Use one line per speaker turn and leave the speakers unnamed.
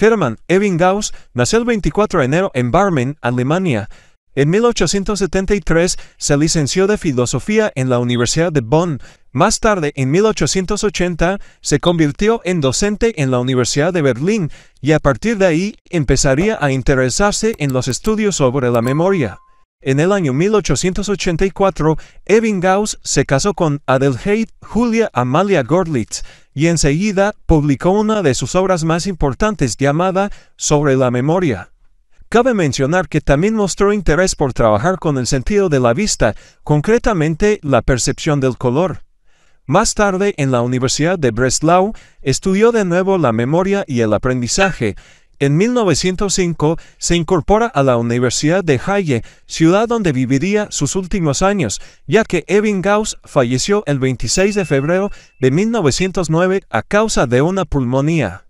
Hermann Gauss nació el 24 de enero en Barmen, Alemania. En 1873 se licenció de Filosofía en la Universidad de Bonn. Más tarde, en 1880, se convirtió en docente en la Universidad de Berlín y a partir de ahí empezaría a interesarse en los estudios sobre la memoria. En el año 1884, Gauss se casó con Adelheid Julia Amalia Gordlitz, y enseguida publicó una de sus obras más importantes llamada Sobre la memoria. Cabe mencionar que también mostró interés por trabajar con el sentido de la vista, concretamente la percepción del color. Más tarde, en la Universidad de Breslau, estudió de nuevo la memoria y el aprendizaje, en 1905 se incorpora a la Universidad de Halle, ciudad donde viviría sus últimos años, ya que Evin Gauss falleció el 26 de febrero de 1909 a causa de una pulmonía.